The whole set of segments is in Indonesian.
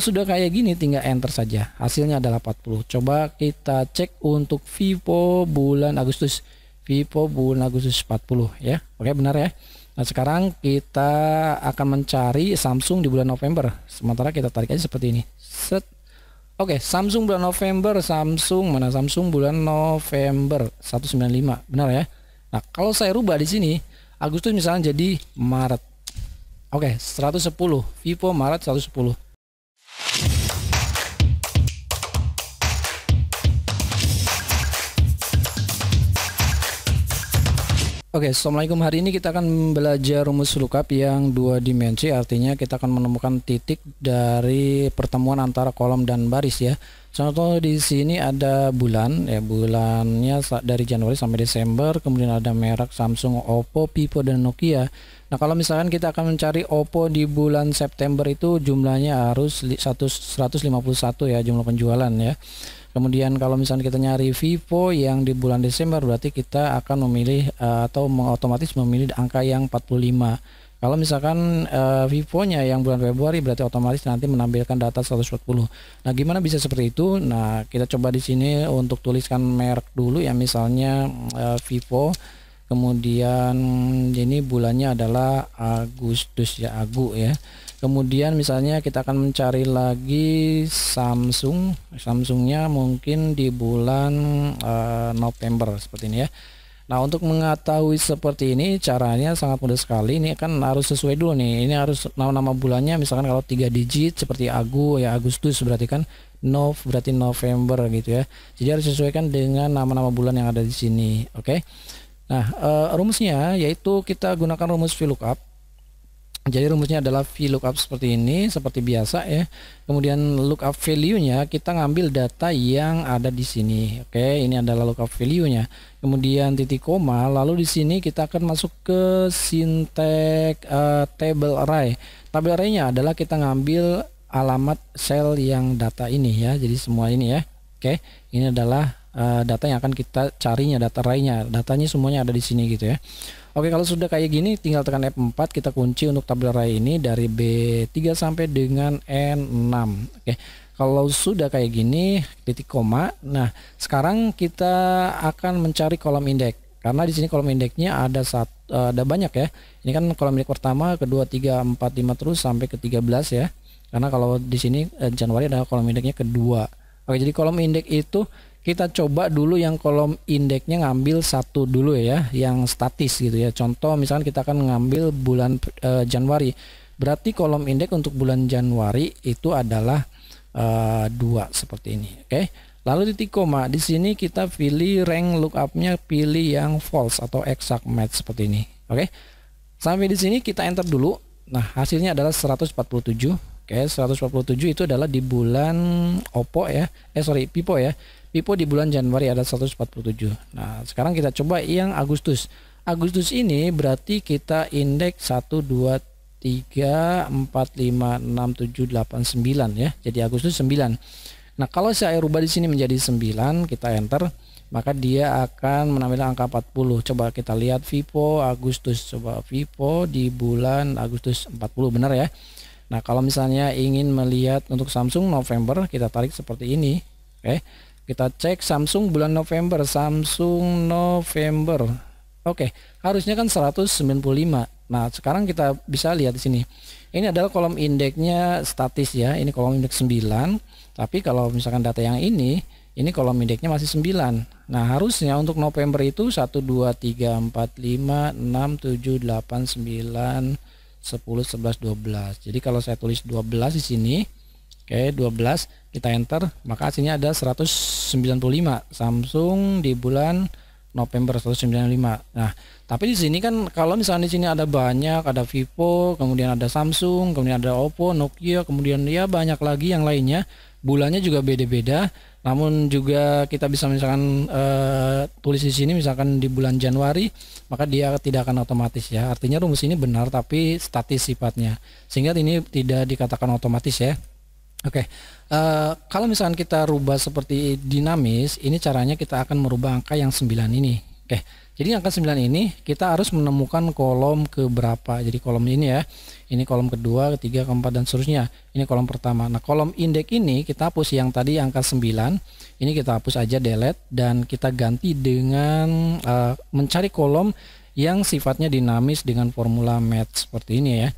Sudah kayak gini tinggal enter saja. Hasilnya adalah 40. Coba kita cek untuk Vivo bulan Agustus. Vivo bulan Agustus 40 ya. Oke benar ya. Nah sekarang kita akan mencari Samsung di bulan November. Sementara kita tarik aja seperti ini. Set. Oke, Samsung bulan November, Samsung mana Samsung bulan November 195. Benar ya? Nah, kalau saya rubah di sini Agustus misalnya jadi Maret. Oke, 110. Vivo Maret 110. Oke, okay, Assalamualaikum. Hari ini kita akan belajar rumus lookup yang dua dimensi, artinya kita akan menemukan titik dari pertemuan antara kolom dan baris ya. Contoh di sini ada bulan, ya bulannya dari Januari sampai Desember, kemudian ada merek Samsung, Oppo, Vivo, dan Nokia. Nah, kalau misalkan kita akan mencari Oppo di bulan September itu jumlahnya harus 151 ya jumlah penjualan ya. Kemudian kalau misalnya kita nyari Vivo yang di bulan Desember berarti kita akan memilih eh, atau mengotomatis memilih angka yang 45. Kalau misalkan uh, Vivo-nya yang bulan Februari berarti otomatis nanti menampilkan data 140. Nah, gimana bisa seperti itu? Nah, kita coba di sini untuk tuliskan merek dulu ya misalnya uh, Vivo. Kemudian ini bulannya adalah Agustus ya Agu ya kemudian misalnya kita akan mencari lagi Samsung Samsungnya mungkin di bulan uh, November seperti ini ya Nah untuk mengetahui seperti ini caranya sangat mudah sekali ini kan harus sesuai dulu nih ini harus nama-nama bulannya misalkan kalau tiga digit seperti Agu ya Agustus berarti kan Nov berarti November gitu ya jadi harus sesuaikan dengan nama-nama bulan yang ada di sini oke okay? Nah, uh, rumusnya yaitu kita gunakan rumus VLOOKUP jadi rumusnya adalah VLOOKUP seperti ini, seperti biasa ya. Kemudian lookup value-nya kita ngambil data yang ada di sini. Oke, ini adalah lookup value-nya. Kemudian titik koma, lalu di sini kita akan masuk ke sintek uh, table array. Table array-nya adalah kita ngambil alamat sel yang data ini ya. Jadi semua ini ya. Oke, ini adalah uh, data yang akan kita carinya, data array-nya. Datanya semuanya ada di sini gitu ya. Oke kalau sudah kayak gini tinggal tekan F4 kita kunci untuk tabel array ini dari B3 sampai dengan N6 Oke kalau sudah kayak gini titik koma nah sekarang kita akan mencari kolom indeks karena di sini kolom indeksnya ada satu eh, ada banyak ya ini kan kolom indeks pertama kedua tiga empat lima terus sampai ke 13 ya karena kalau di sini eh, Januari ada kolom indeksnya kedua Oke jadi kolom indeks itu kita coba dulu yang kolom indeksnya ngambil satu dulu ya yang statis gitu ya contoh misalkan kita akan ngambil bulan e, Januari berarti kolom indeks untuk bulan Januari itu adalah eh, dua seperti ini oke okay? lalu titik koma di sini kita pilih rank lookupnya pilih yang false atau exact match seperti ini oke okay? sampai di sini kita enter dulu nah hasilnya adalah 147 Oke, okay, 147 itu adalah di bulan Oppo ya. Eh sorry, Vivo ya. Pipo di bulan Januari ada 147. Nah, sekarang kita coba yang Agustus. Agustus ini berarti kita indeks 1 2 3 4 5 6 7 8 9 ya. Jadi Agustus 9. Nah, kalau saya rubah di sini menjadi 9, kita enter, maka dia akan menampilkan angka 40. Coba kita lihat Vipo Agustus. Coba Vipo di bulan Agustus 40 benar ya. Nah, kalau misalnya ingin melihat untuk Samsung November, kita tarik seperti ini. Oke. Okay kita cek Samsung bulan November, Samsung November. Oke, okay. harusnya kan 195. Nah, sekarang kita bisa lihat di sini. Ini adalah kolom indeksnya statis ya. Ini kolom indeks 9. Tapi kalau misalkan data yang ini, ini kolom indeksnya masih 9. Nah, harusnya untuk November itu 1 2 3 4 5 6 7 8 9 10 11 12. Jadi kalau saya tulis 12 di sini, Oke, 12 kita enter, maka hasilnya ada 195 Samsung di bulan November 195. Nah, tapi di sini kan kalau misalnya di sini ada banyak, ada Vivo, kemudian ada Samsung, kemudian ada Oppo, Nokia, kemudian ya banyak lagi yang lainnya. Bulannya juga beda-beda. Namun juga kita bisa misalkan e, tulis di sini misalkan di bulan Januari, maka dia tidak akan otomatis ya. Artinya rumus ini benar tapi statis sifatnya. Sehingga ini tidak dikatakan otomatis ya. Oke, okay. uh, eh, kalau misalkan kita rubah seperti dinamis, ini caranya kita akan merubah angka yang 9 ini. Oke, okay. jadi angka 9 ini kita harus menemukan kolom ke berapa. Jadi kolom ini ya, ini kolom kedua, ketiga, keempat, dan seterusnya. Ini kolom pertama. Nah, kolom indeks ini kita hapus yang tadi angka 9, ini kita hapus aja delete, dan kita ganti dengan uh, mencari kolom yang sifatnya dinamis dengan formula match seperti ini ya.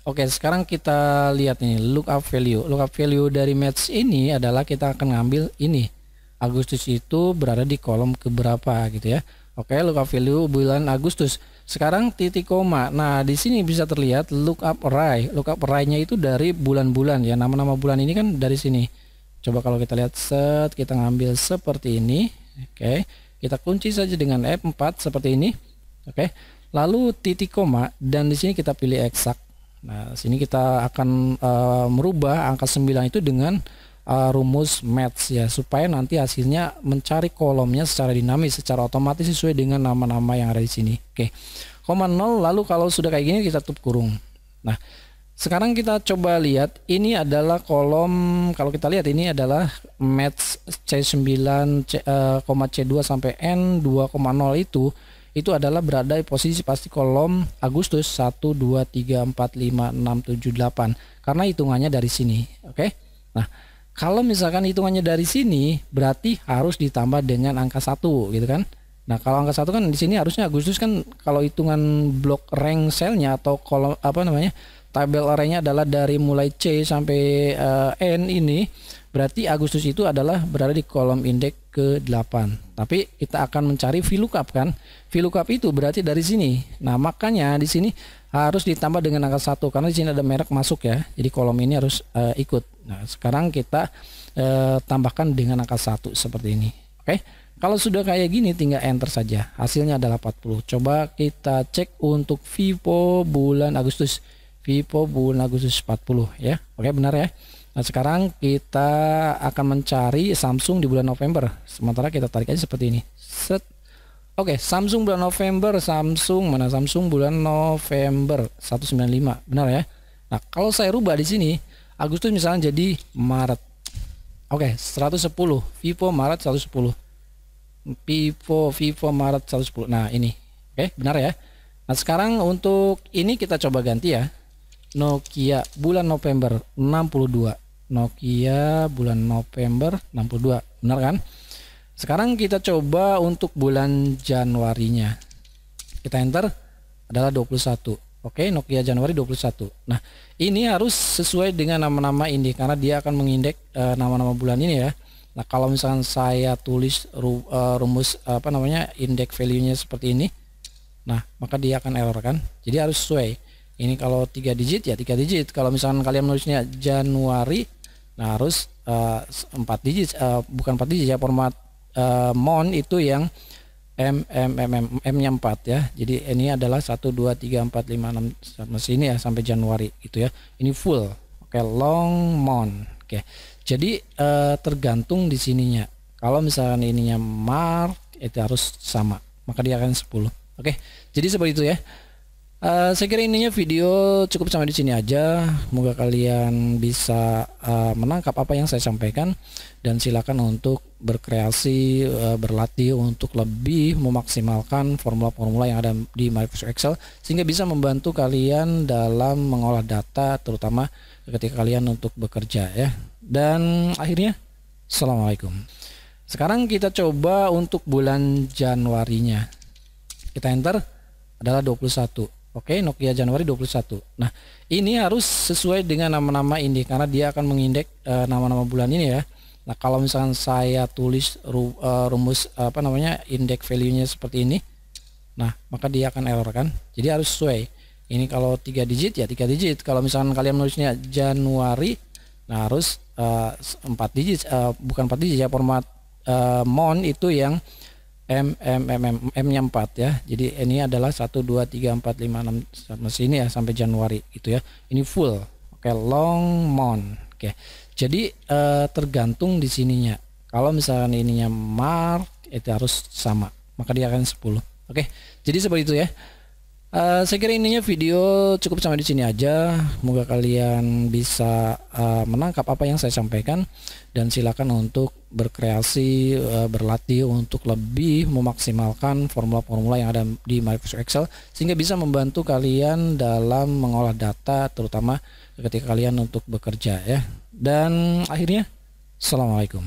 Oke, sekarang kita lihat nih lookup value. lookup value dari match ini adalah kita akan ngambil ini. Agustus itu berada di kolom keberapa gitu ya. Oke, look up value bulan Agustus. Sekarang titik koma. Nah, di sini bisa terlihat lookup array. lookup up array-nya itu dari bulan-bulan ya. Nama-nama bulan ini kan dari sini. Coba kalau kita lihat set, kita ngambil seperti ini. Oke. Kita kunci saja dengan F4 seperti ini. Oke. Lalu titik koma dan di sini kita pilih exact Nah, sini kita akan uh, merubah angka 9 itu dengan uh, rumus match ya supaya nanti hasilnya mencari kolomnya secara dinamis, secara otomatis sesuai dengan nama-nama yang ada di sini. Oke. Koma 0 lalu kalau sudah kayak gini kita tutup kurung. Nah, sekarang kita coba lihat ini adalah kolom kalau kita lihat ini adalah match C9 C, uh, eh, C2 sampai N 2,0 itu itu adalah berada di posisi pasti kolom Agustus 1 2 3 4 5 6 7 8 karena hitungannya dari sini oke okay? nah kalau misalkan hitungannya dari sini berarti harus ditambah dengan angka 1 gitu kan Nah, kalau angka satu kan di sini harusnya Agustus kan kalau hitungan blok rank selnya atau kolom apa namanya? tabel arraynya adalah dari mulai C sampai uh, N ini berarti Agustus itu adalah berada di kolom indeks ke-8. Tapi kita akan mencari VLOOKUP kan. VLOOKUP itu berarti dari sini. Nah, makanya di sini harus ditambah dengan angka 1 karena di sini ada merek masuk ya. Jadi kolom ini harus uh, ikut. Nah, sekarang kita uh, tambahkan dengan angka 1 seperti ini. Oke. Kalau sudah kayak gini tinggal enter saja. Hasilnya adalah 40. Coba kita cek untuk Vivo bulan Agustus. Vivo bulan Agustus 40 ya. Oke, benar ya. Nah sekarang kita akan mencari Samsung di bulan November. Sementara kita tarik aja seperti ini. Set. Oke, okay, Samsung bulan November, Samsung mana Samsung bulan November 195, benar ya? Nah, kalau saya rubah di sini Agustus misalnya jadi Maret. Oke, okay, 110, Vivo Maret 110. Vivo Vivo Maret 110. Nah, ini. Oke, okay, benar ya? Nah, sekarang untuk ini kita coba ganti ya. Nokia bulan November 62. Nokia bulan November 62. Benar kan? Sekarang kita coba untuk bulan Januari nya. Kita enter adalah 21. Oke, Nokia Januari 21. Nah, ini harus sesuai dengan nama-nama ini karena dia akan mengindek eh, nama-nama uh, bulan ini ya. Nah, kalau misalkan saya tulis eh, rumus apa namanya indeks value-nya seperti ini, nah, maka dia akan error kan. Jadi harus sesuai ini kalau tiga digit ya tiga digit kalau misalkan kalian menulisnya Januari nah harus eh, empat uh, digit uh, bukan empat digit ya format uh, mon itu yang m m m m m nya empat ya jadi ini adalah satu dua tiga empat lima enam sampai sini ya sampai Januari itu ya ini full oke okay, long mon oke okay. jadi uh, tergantung di sininya kalau misalkan ininya mark itu harus sama maka dia akan 10 oke okay. jadi seperti itu ya Uh, saya kira ininya video cukup sampai di sini aja. Semoga kalian bisa uh, menangkap apa yang saya sampaikan dan silakan untuk berkreasi, uh, berlatih untuk lebih memaksimalkan formula-formula yang ada di Microsoft Excel sehingga bisa membantu kalian dalam mengolah data terutama ketika kalian untuk bekerja ya. Dan akhirnya Assalamualaikum. Sekarang kita coba untuk bulan Januarinya. Kita enter adalah 21. Oke, okay, Nokia Januari 21. Nah, ini harus sesuai dengan nama-nama ini karena dia akan mengindeks uh, nama-nama bulan ini ya. Nah, kalau misalkan saya tulis ru, uh, rumus apa namanya indeks value-nya seperti ini, nah maka dia akan error kan. Jadi harus sesuai. Ini kalau 3 digit ya 3 digit. Kalau misalkan kalian menulisnya Januari, nah harus 4 eh, digit, bukan 4 digit ya format mon itu yang M M M M M-nya 4 ya. Jadi ini adalah 1 2 3 4 5 6 sampai sini ya sampai Januari gitu ya. Ini full. Oke, long mon. Oke. Jadi eh, tergantung di sininya. Kalau misalkan ininya mark itu harus sama, maka dia akan 10. Oke. Jadi seperti itu ya. Uh, saya kira ininya video cukup sampai di sini aja. Semoga kalian bisa uh, menangkap apa yang saya sampaikan dan silakan untuk berkreasi, uh, berlatih untuk lebih memaksimalkan formula-formula yang ada di Microsoft Excel sehingga bisa membantu kalian dalam mengolah data terutama ketika kalian untuk bekerja ya. Dan akhirnya, assalamualaikum.